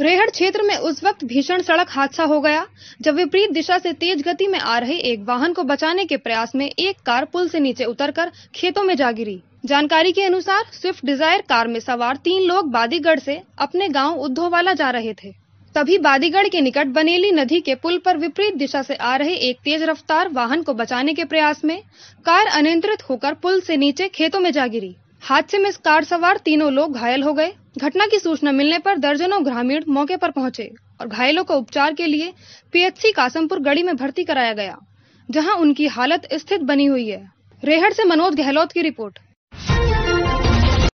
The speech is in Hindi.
रेहड़ क्षेत्र में उस वक्त भीषण सड़क हादसा हो गया जब विपरीत दिशा से तेज गति में आ रहे एक वाहन को बचाने के प्रयास में एक कार पुल से नीचे उतरकर खेतों में जा गिरी जानकारी के अनुसार स्विफ्ट डिजायर कार में सवार तीन लोग बादीगढ़ से अपने गांव उद्धोवाला जा रहे थे तभी बादीगढ़ के निकट बनेली नदी के पुल पर विपरीत दिशा से आ रहे एक तेज रफ्तार वाहन को बचाने के प्रयास में कार अनियंत्रित होकर पुल से नीचे खेतों में जा गिरी हादसे में कार सवार तीनों लोग घायल हो गए घटना की सूचना मिलने पर दर्जनों ग्रामीण मौके पर पहुंचे और घायलों को उपचार के लिए पीएचसी कासमपुर गड़ी में भर्ती कराया गया जहां उनकी हालत स्थित बनी हुई है रेहड़ से मनोज गहलोत की रिपोर्ट